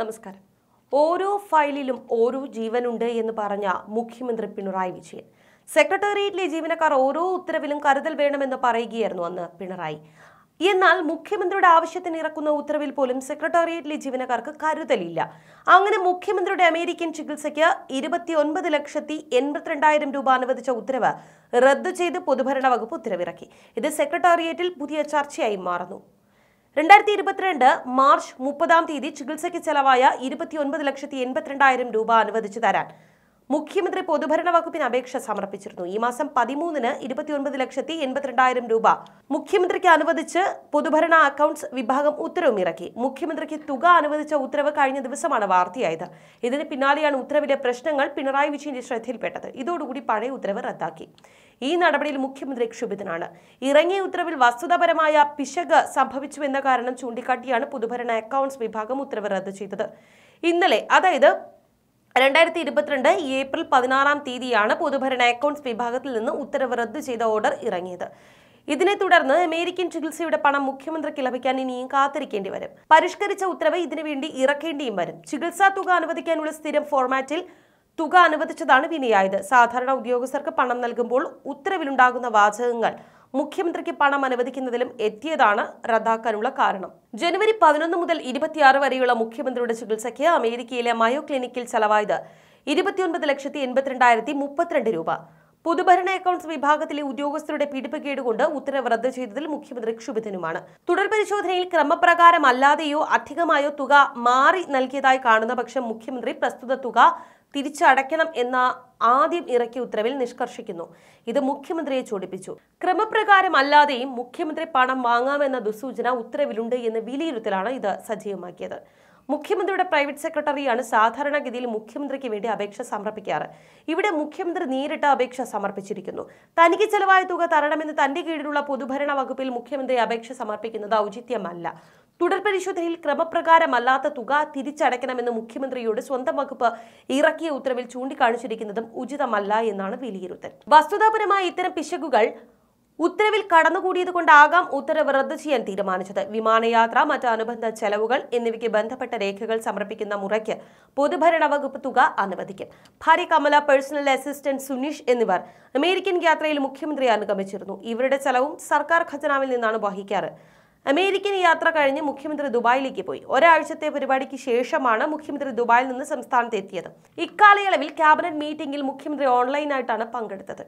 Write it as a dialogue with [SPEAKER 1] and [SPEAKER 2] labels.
[SPEAKER 1] നമസ്കാരം ഓരോ ഫയലിലും ഓരോ ജീവനുണ്ട് എന്ന് പറഞ്ഞ മുഖ്യമന്ത്രി പിണറായി വിജയൻ സെക്രട്ടേറിയറ്റിലെ ജീവനക്കാർ ഓരോ ഉത്തരവിലും കരുതൽ വേണമെന്ന് പറയുകയായിരുന്നു അന്ന് പിണറായി എന്നാൽ മുഖ്യമന്ത്രിയുടെ ആവശ്യത്തിന് ഇറക്കുന്ന ഉത്തരവിൽ പോലും സെക്രട്ടേറിയറ്റിലെ ജീവനക്കാർക്ക് കരുതലില്ല അങ്ങനെ മുഖ്യമന്ത്രിയുടെ അമേരിക്കൻ ചികിത്സയ്ക്ക് ഇരുപത്തി ഒൻപത് ലക്ഷത്തി എൺപത്തിരണ്ടായിരം രൂപ അനുവദിച്ച ഉത്തരവ് റദ്ദു ചെയ്ത് പൊതുഭരണ വകുപ്പ് ഉത്തരവിറക്കി ഇത് സെക്രട്ടേറിയറ്റിൽ പുതിയ ചർച്ചയായി മാറുന്നു രണ്ടായിരത്തി ഇരുപത്തിരണ്ട് മാർച്ച് മുപ്പതാം തീയതി ചികിത്സയ്ക്ക് ചെലവായ ഇരുപത്തിയൊൻപത് ലക്ഷത്തി എൺപത്തിരണ്ടായിരം രൂപ അനുവദിച്ചു തരാൻ മുഖ്യമന്ത്രി പൊതുഭരണ വകുപ്പിന് അപേക്ഷ സമർപ്പിച്ചിരുന്നു ഈ മാസം പതിമൂന്നിന് ഇരുപത്തിയൊൻപത് ലക്ഷത്തി എൺപത്തിരണ്ടായിരം രൂപ മുഖ്യമന്ത്രിക്ക് അനുവദിച്ച് പൊതുഭരണ അക്കൗണ്ട്സ് വിഭാഗം ഉത്തരവും ഇറക്കി മുഖ്യമന്ത്രിക്ക് തുക അനുവദിച്ച ഉത്തരവ് കഴിഞ്ഞ ദിവസമാണ് വാർത്തയായത് ഇതിന് പിന്നാലെയാണ് ഉത്തരവിലെ പ്രശ്നങ്ങൾ പിണറായി വിജയന്റെ ശ്രദ്ധയിൽപ്പെട്ടത് ഇതോടുകൂടി പഴയ ഉത്തരവ് റദ്ദാക്കി ഈ നടപടിയിൽ മുഖ്യമന്ത്രി ക്ഷുഭിതനാണ് ഇറങ്ങിയ ഉത്തരവിൽ വസ്തുതാപരമായ പിശക് സംഭവിച്ചുവെന്ന കാരണം ചൂണ്ടിക്കാട്ടിയാണ് പൊതുഭരണ അക്കൗണ്ട്സ് വിഭാഗം ഉത്തരവ് റദ്ദു ചെയ്തത് ഇന്നലെ അതായത് രണ്ടായിരത്തി ഇരുപത്തിരണ്ട് ഏപ്രിൽ പതിനാറാം തീയതിയാണ് പൊതുഭരണ അക്കൗണ്ട്സ് വിഭാഗത്തിൽ നിന്ന് ഉത്തരവ് റദ്ദു ചെയ്ത ഓർഡർ ഇറങ്ങിയത് ഇതിനെ തുടർന്ന് അമേരിക്കൻ ചികിത്സയുടെ പണം മുഖ്യമന്ത്രിക്ക് ലഭിക്കാൻ ഇനിയും കാത്തിരിക്കേണ്ടി വരും പരിഷ്കരിച്ച ഉത്തരവ് ഇതിനുവേണ്ടി ഇറക്കേണ്ടിയും വരും ചികിത്സാ തുക അനുവദിക്കാനുള്ള സ്ഥിരം ഫോർമാറ്റിൽ തുക അനുവദിച്ചതാണ് വിനിയായത് സാധാരണ ഉദ്യോഗസ്ഥർക്ക് പണം നൽകുമ്പോൾ ഉത്തരവിലുണ്ടാകുന്ന വാചകങ്ങൾ മുഖ്യമന്ത്രിക്ക് പണം അനുവദിക്കുന്നതിലും എത്തിയതാണ് റദ്ദാക്കാനുള്ള കാരണം ജനുവരി പതിനൊന്ന് മുതൽ ഇരുപത്തിയാറ് വരെയുള്ള മുഖ്യമന്ത്രിയുടെ ചികിത്സയ്ക്ക് അമേരിക്കയിലെ മയോ ക്ലിനിക്കിൽ ചെലവായത് ഇരുപത്തിയൊൻപത് ലക്ഷത്തി എൺപത്തിരണ്ടായിരത്തി മുപ്പത്തിരണ്ട് രൂപ പൊതുഭരണ അക്കൗണ്ട്സ് വിഭാഗത്തിലെ ഉദ്യോഗസ്ഥരുടെ പിടിപ്പുകേടുകൊണ്ട് ഉത്തരവ് റദ്ദു ചെയ്തതിൽ മുഖ്യമന്ത്രി ക്ഷുഭിതനുമാണ് തുടർ പരിശോധനയിൽ ക്രമപ്രകാരമല്ലാതെയോ അധികമായോ തുക മാറി നൽകിയതായി കാണുന്ന പക്ഷം മുഖ്യമന്ത്രി പ്രസ്തുത തുക തിരിച്ചടയ്ക്കണം എന്ന ആദ്യം ഇറക്കിയ ഉത്തരവിൽ നിഷ്കർഷിക്കുന്നു ഇത് മുഖ്യമന്ത്രിയെ ചൂടിപ്പിച്ചു ക്രമപ്രകാരമല്ലാതെയും മുഖ്യമന്ത്രി പണം വാങ്ങാമെന്ന ദുസൂചന ഉത്തരവിലുണ്ട് എന്ന വിലയിരുത്തലാണ് ഇത് സജീവമാക്കിയത് മുഖ്യമന്ത്രിയുടെ പ്രൈവറ്റ് സെക്രട്ടറിയാണ് സാധാരണഗതിയിൽ മുഖ്യമന്ത്രിക്ക് വേണ്ടി അപേക്ഷ സമർപ്പിക്കാറ് ഇവിടെ മുഖ്യമന്ത്രി നേരിട്ട് അപേക്ഷ സമർപ്പിച്ചിരിക്കുന്നു തനിക്ക് ചെലവായ തുക തരണമെന്ന് തന്റെ കീഴിലുള്ള പൊതുഭരണ വകുപ്പിൽ മുഖ്യമന്ത്രി അപേക്ഷ സമർപ്പിക്കുന്നത് ഔചിത്യമല്ല തുടർ പരിശോധനയിൽ ക്രമപ്രകാരമല്ലാത്ത തുക തിരിച്ചടയ്ക്കണമെന്ന് മുഖ്യമന്ത്രിയോട് സ്വന്തം വകുപ്പ് ഇറക്കിയ ഉത്തരവിൽ ചൂണ്ടിക്കാണിച്ചിരിക്കുന്നതും ഉചിതമല്ല എന്നാണ് വിലയിരുത്തൽ വസ്തുതാപരമായ ഇത്തരം പിശകുകൾ ഉത്തരവിൽ കടന്നുകൂടിയത് കൊണ്ടാകാം ഉത്തരവ് റദ്ദു ചെയ്യാൻ തീരുമാനിച്ചത് വിമാനയാത്ര മറ്റ് അനുബന്ധ ചെലവുകൾ എന്നിവയ്ക്ക് ബന്ധപ്പെട്ട രേഖകൾ സമർപ്പിക്കുന്ന മുറയ്ക്ക് പൊതുഭരണ വകുപ്പ് തുക അനുവദിക്കും ഭാര്യ കമല പേഴ്സണൽ അസിസ്റ്റന്റ് സുനീഷ് എന്നിവർ അമേരിക്കൻ യാത്രയിൽ മുഖ്യമന്ത്രിയെ അനുഗമിച്ചിരുന്നു ഇവരുടെ ചെലവും സർക്കാർ ഖജനാവിൽ നിന്നാണ് വഹിക്കാറ് അമേരിക്കൻ യാത്ര കഴിഞ്ഞ് മുഖ്യമന്ത്രി ദുബായിലേക്ക് പോയി ഒരാഴ്ചത്തെ പരിപാടിക്ക് ശേഷമാണ് മുഖ്യമന്ത്രി ദുബായിൽ നിന്ന് സംസ്ഥാനത്ത് എത്തിയത് ഇക്കാലയളവിൽ ക്യാബിനറ്റ് മീറ്റിംഗിൽ മുഖ്യമന്ത്രി ഓൺലൈനായിട്ടാണ് പങ്കെടുത്തത്